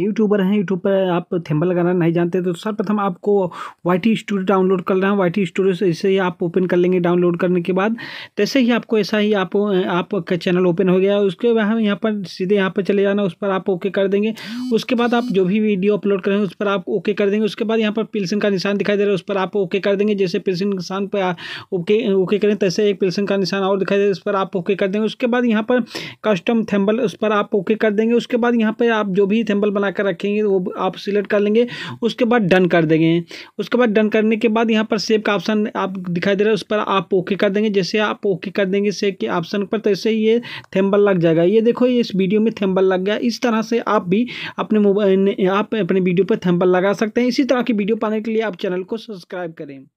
YouTuber हैं YouTube पर आप थेम्बल लगाना नहीं जानते तो सर्वप्रथम आपको वाई टी स्टूडियो डाउनलोड रहे हैं वाई टी स्टूडियो से इसे ही आप ओपन कर लेंगे डाउनलोड करने के बाद तैसे ही आपको ऐसा ही आप आपका चैनल ओपन हो गया उसके बाद यहाँ पर सीधे यहाँ पर चले जाना उस पर आप ओके कर देंगे उसके बाद आप जो भी वीडियो अपलोड करेंगे उस पर आप ओके कर देंगे उसके बाद यहाँ पर पिल्सन का निशान दिखाई दे रहा है उस पर आप ओके कर देंगे जैसे पिल्सन निशान पर ओके ओके करें तैसे एक पिल्सन का निशान और दिखाई दे रहा है उस पर आप ओके कर देंगे उसके बाद यहाँ पर कस्टम थेम्बल उस पर आप ओके कर देंगे उसके बाद यहाँ पर आप जो भी थेम्बल बना कर रखेंगे तो वो आप सिलेक्ट कर लेंगे उसके बाद डन कर देंगे उसके बाद डन करने के बाद यहाँ पर सेव का ऑप्शन आप दिखाई दे रहा है उस पर आप ओके कर देंगे जैसे आप ओके कर देंगे सेव के ऑप्शन पर तैसे तो ये थेम्बल लग जाएगा ये देखो ये इस वीडियो में थेम्बल लग गया इस तरह से आप भी अपने मोबाइल आप अपने वीडियो पर थेम्बल लगा सकते हैं इसी तरह की वीडियो पाने के लिए आप चैनल को सब्सक्राइब करें